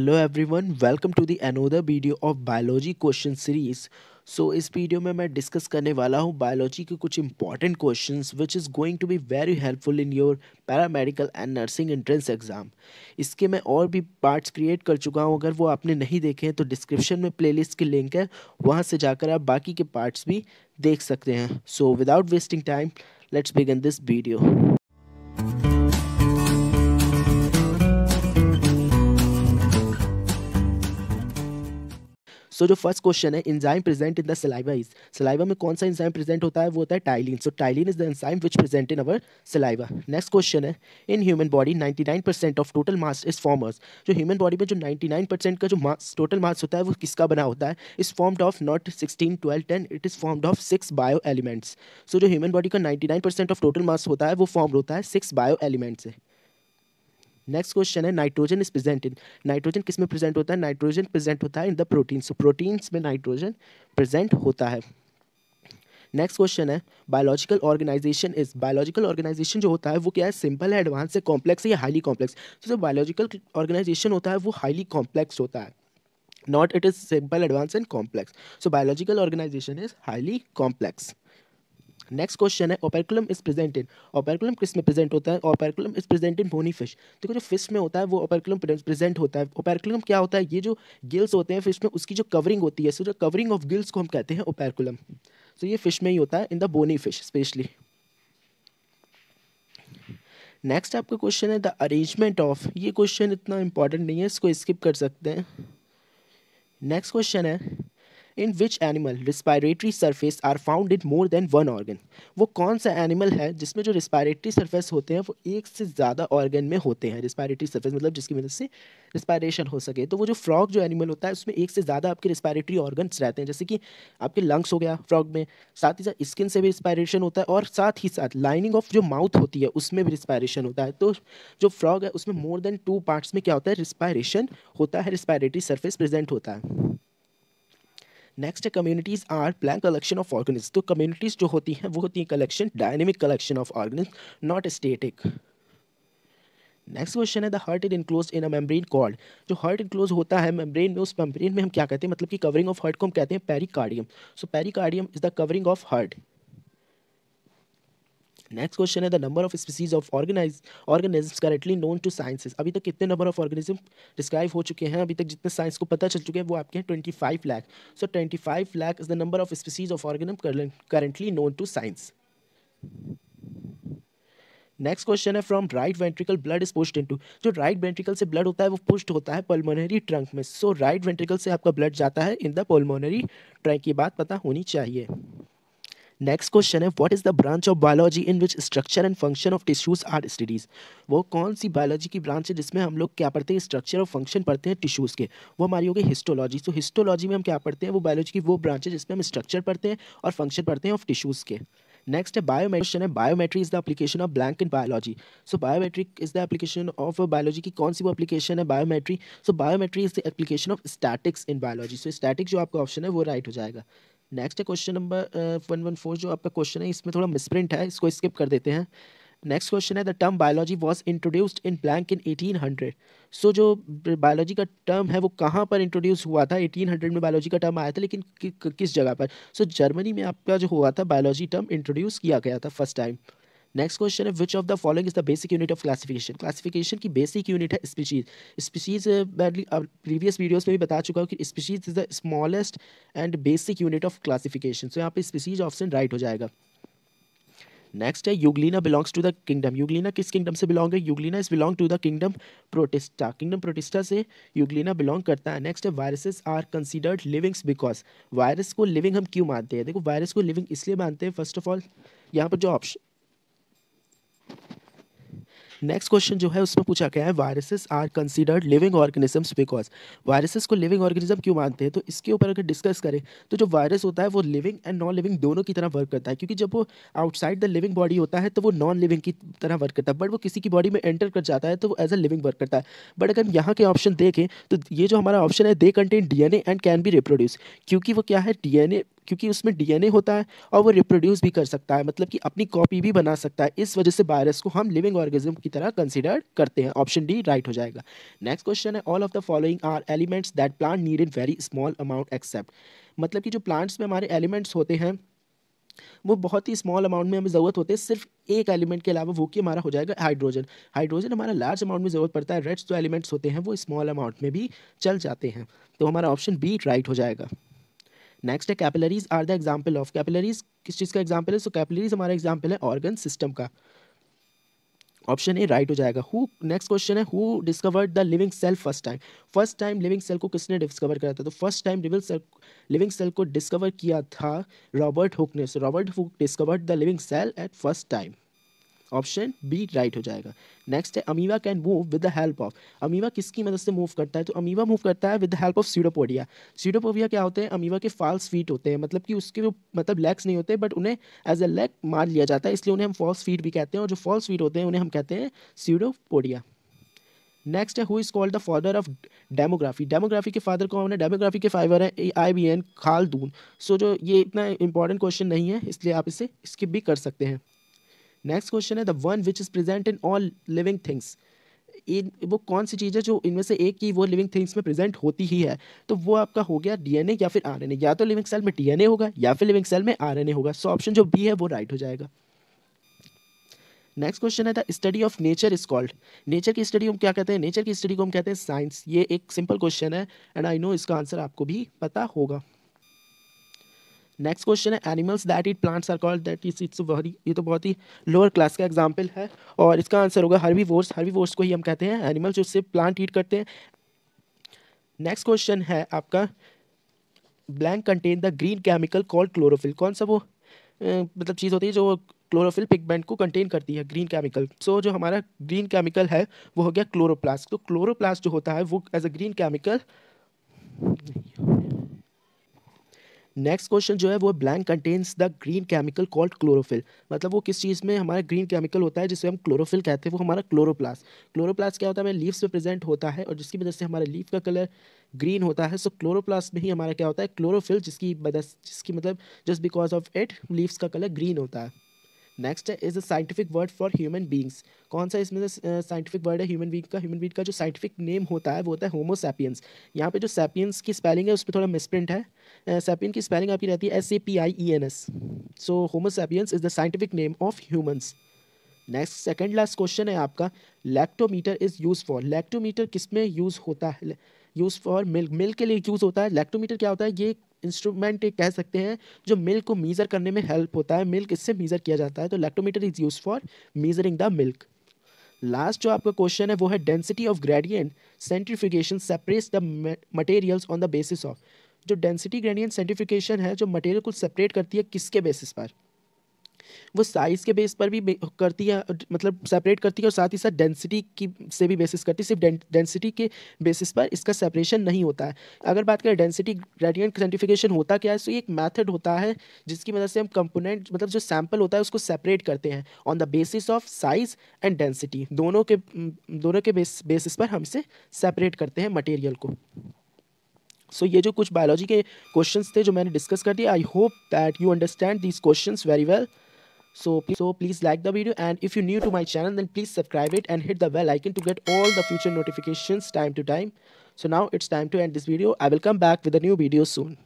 hello everyone welcome to the another video of biology question series so इस video में मैं discuss करने वाला हूँ बायोलॉजी के कुछ important questions which is going to be very helpful in your paramedical and nursing entrance exam इसके मैं और भी पार्ट्स क्रिएट कर चुका हूँ अगर वो आपने नहीं देखे हैं तो डिस्क्रिप्शन में लिस्ट की लिंक है वहाँ से जाकर आप बाकी के पार्ट्स भी देख सकते हैं so without wasting time let's begin this video so जो फर्स्ट क्वेश्चन है enzyme present in the saliva is saliva में कौन सा इंजाइम प्रेजेंट होता है वो होता है ptyalin so ptyalin is the enzyme which present in our saliva next question है in human body 99% of total mass is formers जो ह्यूमन बॉडी में जो 99% का जो मास टोटल मास होता है वो किसका बना होता है is formed of not sixteen twelve ten it is formed of six bio elements so जो ह्यूमन बॉडी का 99% ऑफ टोटल मास होता है वो फॉर्म होता है सिक्स बायो एलिमेंट्स से नेक्स्ट क्वेश्चन है नाइट्रोजन इज इन नाइट्रोजन किस में प्रेजेंट होता है नाइट्रोजन प्रेजेंट होता है in the protein so proteins में नाइट्रोजन प्रेजेंट होता है नेक्स्ट क्वेश्चन है biological organization is biological organization जो होता है वो क्या है सिंपल है एडवांस है कॉम्प्लेक्स है या हाईली कॉम्प्लेक्स तो जो बायोलॉजिकल ऑर्गेनाइजेशन होता है वो हाईली कॉम्प्लेक्स होता है not it is simple advance and complex so biological organization is highly complex next question है ओपेरकुलम इज प्रेजेंटेड इन किस में प्रेजेंट होता है operculum is present in bony fish देखो जो फिश में होता है वो ओपेरिकुलम प्रेजेंट होता है ओपेरिकुलम क्या होता है ये जो गिल्स होते हैं फिश में उसकी जो कवरिंग होती है सो जो कवरिंग ऑफ गिल्स को हम कहते हैं ओपेरिकुलम सो ये फिश में ही होता है in the bony fish specially next आपका क्वेश्चन है द अरेंजमेंट ऑफ ये क्वेश्चन इतना इंपॉर्टेंट नहीं है इसको स्किप कर सकते हैं नेक्स्ट क्वेश्चन है in which animal respiratory surface are found in more than one organ वो कौन सा एनिमल है जिसमें जो रिस्पायरेटरी सरफेस होते हैं वो एक से ज़्यादा ऑर्गन में होते हैं रिस्पायरेटरी सरफेस मतलब जिसकी मदद से रिस्पायरेशन हो सके तो वो जो फ्रॉग जो एनिमल होता है उसमें एक से ज़्यादा आपके रिस्पायरेटरी ऑर्गन्स रहते हैं जैसे कि आपके लंग्स हो गया फ्रॉग में साथ ही साथ स्किन से भी रिस्पायरेशन होता है और साथ ही साथ लाइनिंग ऑफ जो माउथ होती है उसमें भी रिस्पायरेशन होता है तो जो फ्रॉग है उसमें मोर देन टू पार्ट्स में क्या होता है रिस्पायरेशन होता है रिस्पायरेटरी सर्फेस प्रेजेंट होता है next communities are plan collection of organisms तो कम्युनिटीज़ जो होती हैं वो होती हैं collection dynamic collection of organisms not static next question है the heart is enclose in a membrane called जो हार्ट इनक्लोज होता है मेम्ब्रेन में उस मेम्ब्रेन में हम क्या कहते हैं मतलब कि कवरिंग ऑफ हार्ट को हम कहते हैं pericardium so pericardium is the covering of heart next question है the number of species of organize organism correctly known to sciences अभी तक कितने नंबर ऑफ ऑर्गेनिज्म डिस्क्राइब हो चुके हैं अभी तक जितने साइंस को पता चल चुके हैं वो आपके हैं twenty five lakh so twenty five lakh is the number of species of organism currently known to science next question है from right ventricle blood is pushed into जो राइट वेंट्रिकल से ब्लड होता है वो पुस्ट होता है पल्मोनरी ट्रंक में सो राइट वेंट्रिकल से आपका ब्लड जाता है इन द पल्मोनरी ट्रंक की बात पता होनी चाहिए नेक्स्ट क्वेश्चन है what is the branch of biology in which structure and function of tissues are studies वो कौन सी बायोलॉजी की ब्रांच है जिसमें हम लोग क्या पढ़ते हैं स्ट्रक्चर और फंक्शन पढ़ते हैं टिश्यूज के वो हमारी होगी हिस्टोलॉजी सो हिस्टोलॉजी में हम क्या पढ़ते हैं वो बायोलॉजी की वो ब्रांच है जिसमें हम स्ट्रक्चर पढ़ते हैं और फंक्शन पढ़ते हैं ऑफ टिश्यूज के नेक्स्ट है बायोमेट्रिशन है biometry is the application of blank in biology so biometric is the application of biology की कौन सी वो एप्लीकेशन है biometry so biometry is the application of statics in biology so statics जो आपका ऑप्शन है वो राइट right हो जाएगा नेक्स्ट है question number one one four जो आपका क्वेश्चन है इसमें थोड़ा मिसप्रिंट है इसको स्किप कर देते हैं नेक्स्ट क्वेश्चन है the term biology was introduced in blank in eighteen hundred so जो बायोलॉजी का टर्म है वो कहाँ पर इंट्रोड्यूस हुआ था एटीन हंड्रेड में बायोलॉजी का टर्म आया था लेकिन कि, कि, किस जगह पर सो so, जर्मनी में आपका जो हुआ था बायोलॉजी टर्म इंट्रोड्यूस किया गया था फर्स्ट टाइम नेक्स्ट क्वेश्चन है which of the following is the basic unit of classification classification की बेसिक यूनिट है स्पीशीज स्पीशीज मैं प्रीवियस वीडियोस में भी बता चुका हूँ कि species is the smallest and basic unit of classification so यहाँ पे स्पीशीज ऑप्शन राइट हो जाएगा नेक्स्ट है euglena belongs to the kingdom euglena किस किंगडम से बिलोंग है euglena is belong to the kingdom protista kingdom protista से euglena belong करता है नेक्स्ट है viruses are considered livings because virus को लिविंग हम क्यों मानते हैं देखो वायरस को लिविंग इसलिए मानते हैं फर्स्ट ऑफ ऑल यहाँ पर जो ऑप्शन नेक्स्ट क्वेश्चन जो है उसमें पूछा गया है viruses are considered living organisms because viruses को लिविंग ऑर्गेनिज्म क्यों मानते हैं तो इसके ऊपर अगर डिस्कस करें तो जो वायरस होता है वो लिविंग एंड नॉन लिविंग दोनों की तरह वर्क करता है क्योंकि जब वो आउटसाइड द लिविंग बॉडी होता है तो वो नॉन लिविंग की तरह वर्क करता है बट वो किसी की बॉडी में एंटर कर जाता है तो वो एज अ लिविंग वर्क करता है बट अगर यहाँ के ऑप्शन देखें तो ये जो हमारा ऑप्शन है they contain D and can be reproduce क्योंकि वो क्या है डी क्योंकि उसमें डीएनए होता है और वो रिप्रोड्यूस भी कर सकता है मतलब कि अपनी कॉपी भी बना सकता है इस वजह से वायरस को हम लिविंग ऑर्गेजम की तरह कंसिडर करते हैं ऑप्शन डी राइट हो जाएगा नेक्स्ट क्वेश्चन है all of the following are elements that plant need in very small amount except मतलब कि जो प्लांट्स में हमारे एलिमेंट्स होते हैं वो बहुत ही स्मॉल अमाउंट में हमें ज़रूरत होती है सिर्फ एक एलिमेंट के अलावा वो कि हमारा हो जाएगा हाइड्रोजन हाइड्रोजन हमारा लार्ज अमाउंट में ज़रूरत पड़ता है रेड्स जो एलिमेंट्स होते हैं वो स्मॉल अमाउंट में भी चल जाते हैं तो हमारा ऑप्शन बी राइट हो जाएगा नेक्स्ट है capillaries are the example of capillaries किस चीज़ का एग्जाम्पल है सो कैपिलरीज हमारा एग्जाम्पल है ऑर्गन सिस्टम का ऑप्शन ए राइट हो जाएगा हु नेक्स्ट क्वेश्चन है who discovered the living cell first time first time living cell को किसने डिस्कवर करा था तो first time living cell living cell को डिस्कवर किया था रॉबर्ट हुक ने so Robert Hooke discovered the living cell at first time option B right हो जाएगा नेक्स्ट है amoeba can move with the help of amoeba किसकी मदद से मूव करता है तो अमीवा मूव करता है with the help of pseudopodia pseudopodia क्या होते हैं अमीवा के फॉल्स फीट होते हैं मतलब कि उसके वो मतलब लेग्स नहीं होते बट उन्हें एज अ लेग मार लिया जाता है इसलिए उन्हें हम फॉल्स फीट भी कहते हैं और जो फॉल्स फीट होते हैं उन्हें हम कहते हैं सीडोपोडिया नेक्स्ट है who is called the father of demography demography के फादर कौन है डेमोग्राफी के फाइवर है आई बी एन खालदून सो जो ये इतना इंपॉर्टेंट क्वेश्चन नहीं है इसलिए आप इसे स्किप भी कर सकते हैं नेक्स्ट क्वेश्चन है the one which is present in all living things वो कौन सी चीज़ है जो इनमें से एक ही वो लिविंग थिंग्स में प्रेजेंट होती ही है तो वो आपका हो गया डीएनए या फिर आरएनए या तो लिविंग सेल में डीएनए होगा या फिर लिविंग सेल में आरएनए होगा सो ऑप्शन जो बी है वो राइट हो जाएगा नेक्स्ट क्वेश्चन है the study of nature is called nature की स्टडी हम क्या कहते हैं नेचर की स्टडी को हम कहते हैं साइंस ये एक सिंपल क्वेश्चन है एंड आई नो इसका आंसर आपको भी पता होगा नेक्स्ट क्वेश्चन है animals that it plants are called that is it's very ये तो बहुत ही लोअर क्लास का एग्जाम्पल है और इसका आंसर होगा हर्वी वोर्स हर्वी वोर्स को ही हम कहते हैं एनिमल्स जो सिर्फ प्लांट ईट करते हैं नेक्स्ट क्वेश्चन है आपका blank contain the green chemical called chlorophyll कौन सा वो मतलब चीज़ होती है जो क्लोरोफिल पिगमेंट को कंटेन करती है ग्रीन केमिकल सो जो हमारा ग्रीन केमिकल है वो हो गया क्लोरोप्लास्ट तो क्लोरोप्लास्ट जो होता है वो as a green chemical next question जो है वो blank contains the green chemical called chlorophyll मतलब वो किस चीज़ में हमारा ग्रीन केमिकल होता है जिसे हम क्लोरोफिल कहते हैं वो हमारा क्लोरोप्लास क्लोरोप्लास क्या होता है लीव्स में प्रेजेंट होता है और जिसकी वजह से हमारा लीव का कलर ग्रीन होता है सो क्लोरोप्लास में ही हमारा क्या होता है क्लोरोफिल जिसकी वजह जिसकी मतलब just because of it leaves का कलर ग्रीन होता है next is a scientific word for human beings कौन सा इसमें से साइंटिफिक वर्ड है ह्यूमन बींग का ह्यूमन बींग का जो साइंटिफिक नेम होता है वो होता है होमोसैपियंस यहाँ पे जो सैपियंस की स्पेलिंग है उस पर थोड़ा मिसप्रिंट है सैपियन की स्पेलिंग आपकी रहती है S A P I E N S so homo sapiens is the scientific name of humans next second last question है आपका lactometer is use for lactometer किस में यूज़ होता है यूज़ फॉर मिल्क मिल्क के लिए यूज़ होता है लैक्टोमीटर क्या होता है ये इंस्ट्रूमेंट कह सकते हैं जो मिल्क को मीज़र करने में हेल्प होता है मिल्क इससे मीज़र किया जाता है तो lactometer is use for measuring the milk last जो आपका क्वेश्चन है वो है density of gradient centrifugation separates the materials on the basis of जो डेंसिटी ग्रेडियंट सेंट्रीफिकेशन है जो मटेरियल को सेपरेट करती है किसके बेसिस पर वो साइज़ के बेस पर भी करती है मतलब सेपरेट करती है और साथ ही साथ डेंसिटी की से भी बेसिस करती है सिर्फ डेंसिटी के बेसिस पर इसका सेपरेशन नहीं होता है अगर बात करें डेंसिटी ग्रेडियंट सेंटिफिकेशन होता क्या है सो तो ये एक मैथड होता है जिसकी मदद मतलब से हम कंपोनेंट मतलब जो सैम्पल होता है उसको सेपरेट करते हैं on the basis of size and density दोनों के दोनों के बेस बेसिस पर हम इसे सेपरेट करते हैं मटेरियल को सो so, ये जो कुछ बायोलॉजी के क्वेश्चंस थे जो मैंने डिस्कस कर दिए I hope that you understand these questions very well so please, so please like the video and if you're new to my channel then please subscribe it and hit the bell icon to get all the future notifications time to time so now it's time to end this video i will come back with a new video soon